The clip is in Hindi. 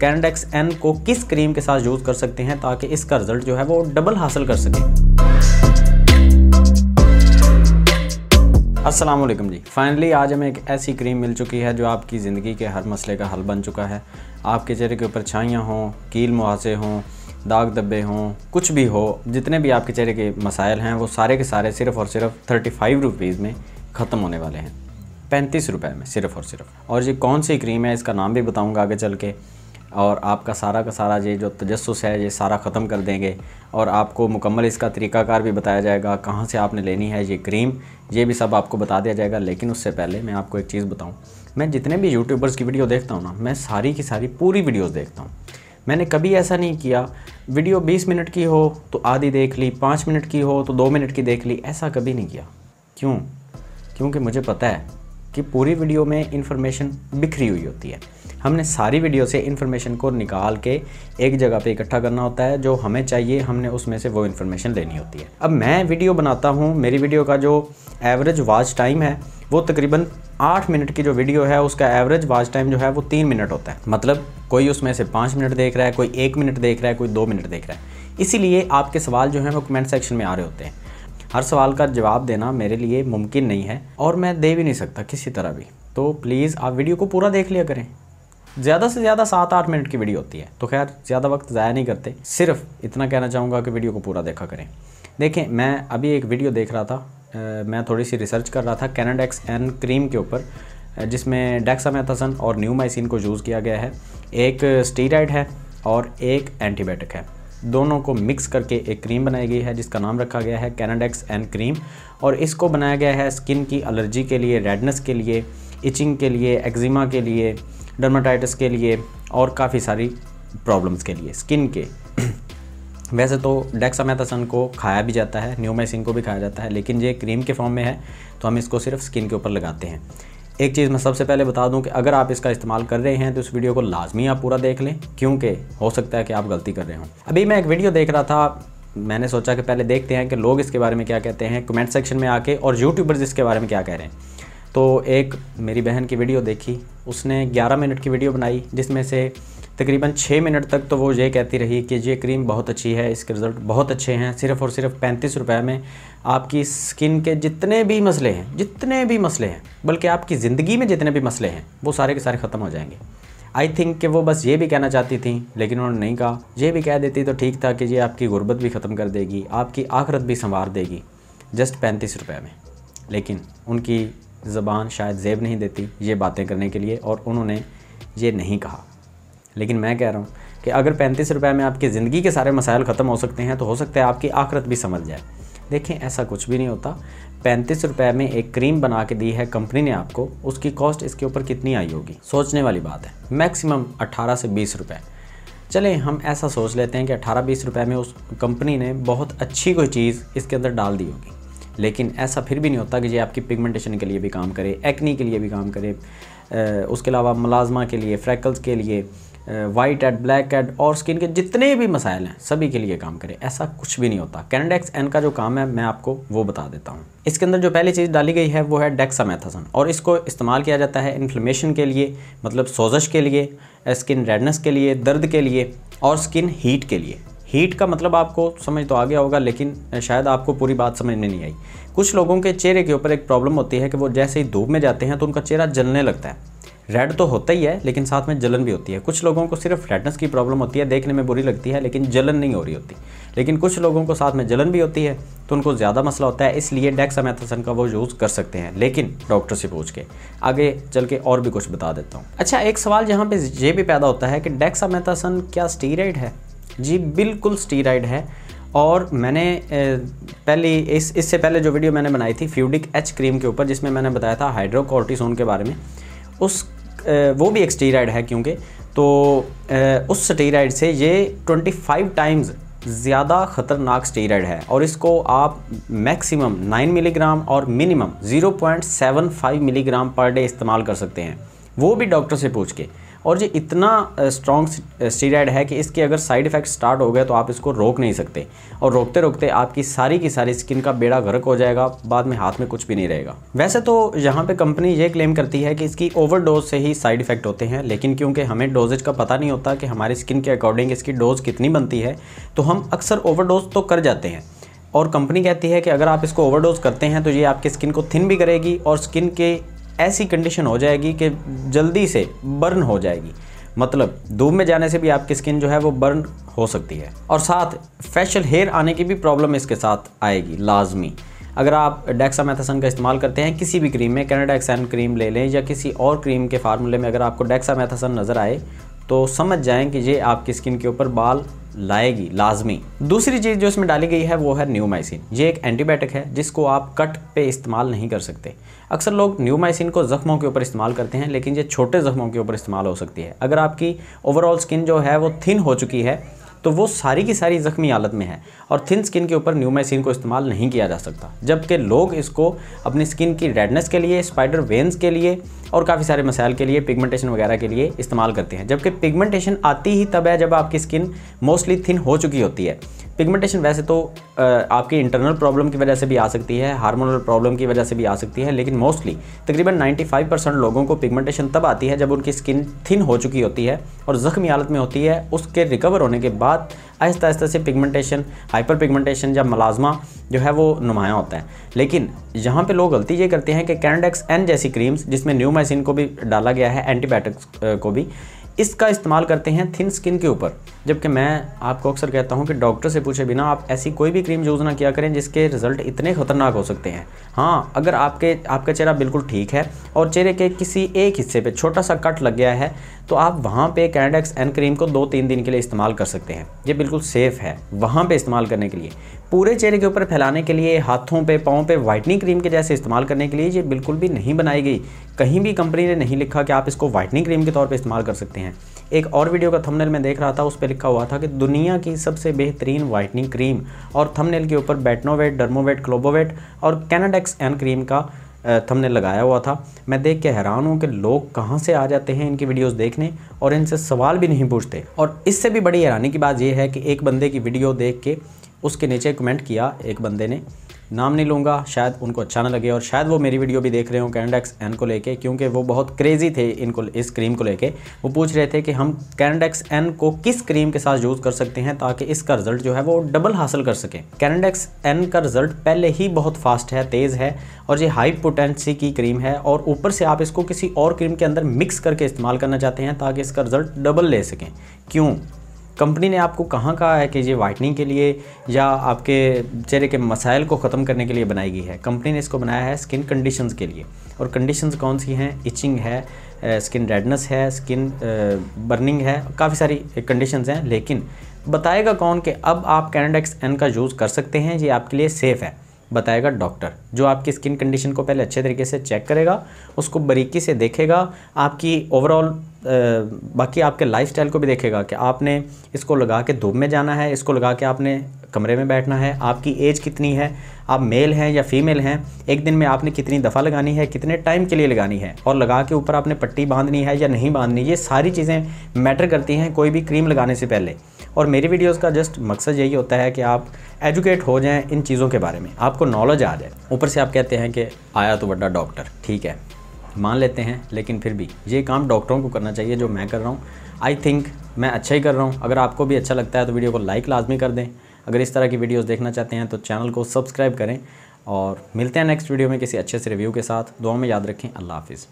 कैनडेक्स एन को किस क्रीम के साथ यूज़ कर सकते हैं ताकि इसका रिजल्ट जो है वो डबल हासिल कर सकें असलम जी फाइनली आज हमें एक ऐसी क्रीम मिल चुकी है जो आपकी ज़िंदगी के हर मसले का हल बन चुका है आपके चेहरे के ऊपर छाइयाँ हों कील मुहासे हों दाग दब्बे हों कुछ भी हो जितने भी आपके चेहरे के मसाइल हैं वो सारे के सारे सिर्फ़ और सिर्फ थर्टी फाइव रुपीज़ में ख़त्म होने वाले हैं पैंतीस रुपये में सिर्फ़ और सिर्फ और ये कौन सी क्रीम है इसका नाम भी बताऊँगा आगे चल के और आपका सारा का सारा ये जो तजस्स है ये सारा ख़त्म कर देंगे और आपको मुकम्मल इसका तरीकाकार भी बताया जाएगा कहाँ से आपने लेनी है ये क्रीम ये भी सब आपको बता दिया जाएगा लेकिन उससे पहले मैं आपको एक चीज़ बताऊँ मैं जितने भी यूट्यूबर्स की वीडियो देखता हूँ ना मैं सारी की सारी पूरी वीडियोज़ देखता हूँ मैंने कभी ऐसा नहीं किया वीडियो 20 मिनट की हो तो आधी देख ली पाँच मिनट की हो तो दो मिनट की देख ली ऐसा कभी नहीं किया क्यों क्योंकि मुझे पता है कि पूरी वीडियो में इन्फॉर्मेशन बिखरी हुई होती है हमने सारी वीडियो से इन्फॉर्मेशन को निकाल के एक जगह पे इकट्ठा करना होता है जो हमें चाहिए हमने उसमें से वो इन्फॉर्मेशन लेनी होती है अब मैं वीडियो बनाता हूँ मेरी वीडियो का जो एवरेज वाच टाइम है वो तकरीबन आठ मिनट की जो वीडियो है उसका एवरेज वाच टाइम जो है वो तीन मिनट होता है मतलब कोई उसमें से पाँच मिनट देख रहा है कोई एक मिनट देख रहा है कोई दो मिनट देख रहा है इसीलिए आपके सवाल जो है वो कमेंट सेक्शन में आ रहे होते हैं हर सवाल का जवाब देना मेरे लिए मुमकिन नहीं है और मैं दे भी नहीं सकता किसी तरह भी तो प्लीज़ आप वीडियो को पूरा देख लिया करें ज़्यादा से ज़्यादा सात आठ मिनट की वीडियो होती है तो खैर ज़्यादा वक्त ज़ाया नहीं करते सिर्फ इतना कहना चाहूँगा कि वीडियो को पूरा देखा करें देखें मैं अभी एक वीडियो देख रहा था आ, मैं थोड़ी सी रिसर्च कर रहा था कैनाडेक्स एन क्रीम के ऊपर जिसमें डेक्सामेथासन और न्यूमाइसिन को यूज़ किया गया है एक स्टीराइड है और एक एंटीबायोटिक है दोनों को मिक्स करके एक क्रीम बनाई गई है जिसका नाम रखा गया है कैनाडेक्स एंड क्रीम और इसको बनाया गया है स्किन की एलर्जी के लिए रेडनेस के लिए इचिंग के लिए एक्जिमा के लिए डर्माटाइटिस के लिए और काफ़ी सारी प्रॉब्लम्स के लिए स्किन के वैसे तो डेक्सामेथासन को खाया भी जाता है न्यूमेसिन को भी खाया जाता है लेकिन ये क्रीम के फॉर्म में है तो हम इसको सिर्फ स्किन के ऊपर लगाते हैं एक चीज़ मैं सबसे पहले बता दूं कि अगर आप इसका इस्तेमाल कर रहे हैं तो इस वीडियो को लाजमी आप पूरा देख लें क्योंकि हो सकता है कि आप गलती कर रहे हो अभी मैं एक वीडियो देख रहा था मैंने सोचा कि पहले देखते हैं कि लोग इसके बारे में क्या कहते हैं कमेंट सेक्शन में आके और यूट्यूबर्स इसके बारे में क्या कह रहे हैं तो एक मेरी बहन की वीडियो देखी उसने 11 मिनट की वीडियो बनाई जिसमें से तकरीबन छः मिनट तक तो वो ये कहती रही कि ये क्रीम बहुत अच्छी है इसके रिज़ल्ट बहुत अच्छे हैं सिर्फ़ और सिर्फ पैंतीस रुपये में आपकी स्किन के जितने भी मसले हैं जितने भी मसले हैं बल्कि आपकी ज़िंदगी में जितने भी मसले हैं वो सारे के सारे ख़त्म हो जाएंगे आई थिंक कि वो बस ये भी कहना चाहती थी लेकिन उन्होंने नहीं कहा ये भी कह देती तो ठीक था कि ये आपकी गुर्बत भी ख़त्म कर देगी आपकी आखरत भी संवार देगी जस्ट पैंतीस रुपये में लेकिन उनकी ज़बान शायद जेब नहीं देती ये बातें करने के लिए और उन्होंने ये नहीं कहा लेकिन मैं कह रहा हूँ कि अगर पैंतीस रुपये में आपकी ज़िंदगी के सारे मसाइल ख़त्म हो सकते हैं तो हो सकता है आपकी आखरत भी समझ जाए देखें ऐसा कुछ भी नहीं होता पैंतीस रुपये में एक क्रीम बना के दी है कंपनी ने आपको उसकी कॉस्ट इसके ऊपर कितनी आई होगी सोचने वाली बात है मैक्सिमम 18 से 20 रुपये चलें हम ऐसा सोच लेते हैं कि 18-20 रुपए में उस कंपनी ने बहुत अच्छी कोई चीज़ इसके अंदर डाल दी होगी लेकिन ऐसा फिर भी नहीं होता कि ये आपकी पिगमेंटेशन के लिए भी काम करे एक्नी के लिए भी काम करे उसके अलावा मलाजमा के लिए फ्रैकल्स के लिए वाइट एड ब्लैक एड और स्किन के जितने भी मसाइल हैं सभी के लिए काम करें ऐसा कुछ भी नहीं होता कैनडेक्स एन का जो काम है मैं आपको वो बता देता हूँ इसके अंदर जो पहली चीज़ डाली गई है वो है डेक्सामेथासन और इसको इस्तेमाल किया जाता है इन्फ्लेमेशन के लिए मतलब सोजश के लिए स्किन रेडनेस के लिए दर्द के लिए और स्किन हीट के लिए हीट का मतलब आपको समझ तो आ गया होगा लेकिन शायद आपको पूरी बात समझ में नहीं आई कुछ लोगों के चेहरे के ऊपर एक प्रॉब्लम होती है कि वो जैसे ही धूप में जाते हैं तो उनका चेहरा जलने लगता है रेड तो होता ही है लेकिन साथ में जलन भी होती है कुछ लोगों को सिर्फ रेडनेस की प्रॉब्लम होती है देखने में बुरी लगती है लेकिन जलन नहीं हो रही होती लेकिन कुछ लोगों को साथ में जलन भी होती है तो उनको ज़्यादा मसला होता है इसलिए डेक्सामेथासन का वो यूज़ कर सकते हैं लेकिन डॉक्टर से पूछ के आगे चल के और भी कुछ बता देता हूँ अच्छा एक सवाल यहाँ पर ये भी पैदा होता है कि डेक्सामेथासन क्या स्टीराइड है जी बिल्कुल स्टीराइड है और मैंने पहले इस इससे पहले जो वीडियो मैंने बनाई थी फ्यूडिक एच क्रीम के ऊपर जिसमें मैंने बताया था हाइड्रोकॉर्टिसोन के बारे में उस वो भी एक स्टीराइड है क्योंकि तो उस स्टीराइड से ये 25 टाइम्स ज़्यादा ख़तरनाक स्टीराइड है और इसको आप मैक्सिमम 9 मिलीग्राम और मिनिमम 0.75 मिलीग्राम पर डे इस्तेमाल कर सकते हैं वो भी डॉक्टर से पूछ के और ये इतना स्ट्रॉन्ग स्टीराइड है कि इसके अगर साइड इफेक्ट स्टार्ट हो गए तो आप इसको रोक नहीं सकते और रोकते रोकते आपकी सारी की सारी स्किन का बेड़ा गर्क हो जाएगा बाद में हाथ में कुछ भी नहीं रहेगा वैसे तो यहाँ पर कंपनी ये क्लेम करती है कि इसकी ओवरडोज से ही साइड इफेक्ट होते हैं लेकिन क्योंकि हमें डोजेज का पता नहीं होता कि हमारी स्किन के अकॉर्डिंग इसकी डोज कितनी बनती है तो हम अक्सर ओवरडोज तो कर जाते हैं और कंपनी कहती है कि अगर आप इसको ओवरडोज करते हैं तो ये आपकी स्किन को थिन भी करेगी और स्किन के ऐसी कंडीशन हो जाएगी कि जल्दी से बर्न हो जाएगी मतलब धूप में जाने से भी आपकी स्किन जो है वो बर्न हो सकती है और साथ फेशियल हेयर आने की भी प्रॉब्लम इसके साथ आएगी लाजमी अगर आप डेक्सामेथासन का इस्तेमाल करते हैं किसी भी क्रीम में कैनाडाक्सन क्रीम ले लें या किसी और क्रीम के फार्मूले में अगर आपको डेक्सामेथासन नज़र आए तो समझ जाएं कि ये आपकी स्किन के ऊपर बाल लाएगी लाजमी दूसरी चीज़ जो इसमें डाली गई है वो है न्यूमाइसिन ये एक एंटीबायोटिक है जिसको आप कट पे इस्तेमाल नहीं कर सकते अक्सर लोग न्यूमाइसिन को ज़ख्मों के ऊपर इस्तेमाल करते हैं लेकिन ये छोटे ज़ख्मों के ऊपर इस्तेमाल हो सकती है अगर आपकी ओवरऑल स्किन जो है वो थिन हो चुकी है तो वो सारी की सारी ज़ख्मी हालत में है और थिन स्किन के ऊपर न्यूमाइसिन को इस्तेमाल नहीं किया जा सकता जबकि लोग इसको अपनी स्किन की रेडनेस के लिए स्पाइडर वेंस के लिए और काफ़ी सारे मसाइल के लिए पिगमेंटेशन वगैरह के लिए इस्तेमाल करते हैं जबकि पिगमेंटेशन आती ही तब है जब आपकी स्किन मोस्टली थिन हो चुकी होती है पिगमेंटेशन वैसे तो आपकी इंटरनल प्रॉब्लम की वजह से भी आ सकती है हार्मोनल प्रॉब्लम की वजह से भी आ सकती है लेकिन मोस्टली तकरीबन 95 परसेंट लोगों को पिगमेंटेशन तब आती है जब उनकी स्किन थिन हो चुकी होती है और ज़ख्मी हालत में होती है उसके रिकवर होने के बाद आहिस्ता आहिस्ता से पिगमेंटेशन हाइपर पिगमेंटेशन या मलाजमा जो है वो नुमाया होता है लेकिन यहाँ पे लोग गलती ये करते हैं कि कैंडेक्स एन जैसी क्रीम्स जिसमें न्यूमाइसिन को भी डाला गया है एंटीबायोटिक्स को भी इसका इस्तेमाल करते हैं थिन स्किन के ऊपर जबकि मैं आपको अक्सर कहता हूँ कि डॉक्टर से पूछे बिना आप ऐसी कोई भी क्रीम यूज़ ना किया करें जिसके रिजल्ट इतने ख़तरनाक हो सकते हैं हाँ अगर आपके आपका चेहरा बिल्कुल ठीक है और चेहरे के किसी एक हिस्से पे छोटा सा कट लग गया है तो आप वहाँ पे कैनेडेक्स एन क्रीम को दो तीन दिन के लिए इस्तेमाल कर सकते हैं ये बिल्कुल सेफ़ है वहाँ पर इस्तेमाल करने के लिए पूरे चेहरे के ऊपर फैलाने के लिए हाथों पे पाँव पे वाइटनिंग क्रीम के जैसे इस्तेमाल करने के लिए ये बिल्कुल भी नहीं बनाई गई कहीं भी कंपनी ने नहीं लिखा कि आप इसको वाइटनिंग क्रीम के तौर पे इस्तेमाल कर सकते हैं एक और वीडियो का थंबनेल मैं देख रहा था उस पर लिखा हुआ था कि दुनिया की सबसे बेहतरीन वाइटनिंग क्रीम और थमनेल के ऊपर बैटनोवेट डर्मोवेट क्लोबोवेट और कैनाडेक्स एन क्रीम का थमनेल लगाया हुआ था मैं देख के हैरान हूँ कि लोग कहाँ से आ जाते हैं इनकी वीडियोस देखने और इनसे सवाल भी नहीं पूछते और इससे भी बड़ी हैरानी की बात यह है कि एक बंदे की वीडियो देख के उसके नीचे कमेंट किया एक बंदे ने नाम नहीं लूँगा शायद उनको अच्छा ना लगे और शायद वो मेरी वीडियो भी देख रहे हो कैंडेक्स एन को लेके क्योंकि वो बहुत क्रेजी थे इनको इस क्रीम को लेके वो पूछ रहे थे कि हम कैंडेक्स एन को किस क्रीम के साथ यूज़ कर सकते हैं ताकि इसका रिजल्ट जो है वो डबल हासिल कर सकें कैंडेक्स एन का रिजल्ट पहले ही बहुत फास्ट है तेज़ है और ये हाई पोटेंसी की क्रीम है और ऊपर से आप इसको किसी और क्रीम के अंदर मिक्स करके इस्तेमाल करना चाहते हैं ताकि इसका रिजल्ट डबल ले सकें क्यों कंपनी ने आपको कहाँ कहा है कि ये वाइटनिंग के लिए या आपके चेहरे के मसाइल को ख़त्म करने के लिए बनाई गई है कंपनी ने इसको बनाया है स्किन कंडीशंस के लिए और कंडीशंस कौन सी हैं इचिंग है स्किन रेडनेस है स्किन बर्निंग है काफ़ी सारी कंडीशंस हैं लेकिन बताएगा कौन कि अब आप कैनडेक्स एन का यूज़ कर सकते हैं ये आपके लिए सेफ़ है बताएगा डॉक्टर जो आपकी स्किन कंडीशन को पहले अच्छे तरीके से चेक करेगा उसको बारीकी से देखेगा आपकी ओवरऑल बाकी आपके लाइफस्टाइल को भी देखेगा कि आपने इसको लगा के धूप में जाना है इसको लगा के आपने कमरे में बैठना है आपकी एज कितनी है आप मेल हैं या फीमेल हैं एक दिन में आपने कितनी दफ़ा लगानी है कितने टाइम के लिए लगानी है और लगा के ऊपर आपने पट्टी बांधनी है या नहीं बांधनी ये सारी चीज़ें मैटर करती हैं कोई भी क्रीम लगाने से पहले और मेरी वीडियोस का जस्ट मकसद यही होता है कि आप एजुकेट हो जाएँ इन चीज़ों के बारे में आपको नॉलेज आ जाए ऊपर से आप कहते हैं कि आया तो बड़ा डॉक्टर ठीक है मान लेते हैं लेकिन फिर भी ये काम डॉक्टरों को करना चाहिए जो मैं कर रहा हूँ आई थिंक मैं अच्छा ही कर रहा हूँ अगर आपको भी अच्छा लगता है तो वीडियो को लाइक लाजमी कर दें अगर इस तरह की वीडियोज़ देखना चाहते हैं तो चैनल को सब्सक्राइब करें और मिलते हैं नेक्स्ट वीडियो में किसी अच्छे से रिव्यू के साथ दुआ में याद रखें अल्लाह हाफिज़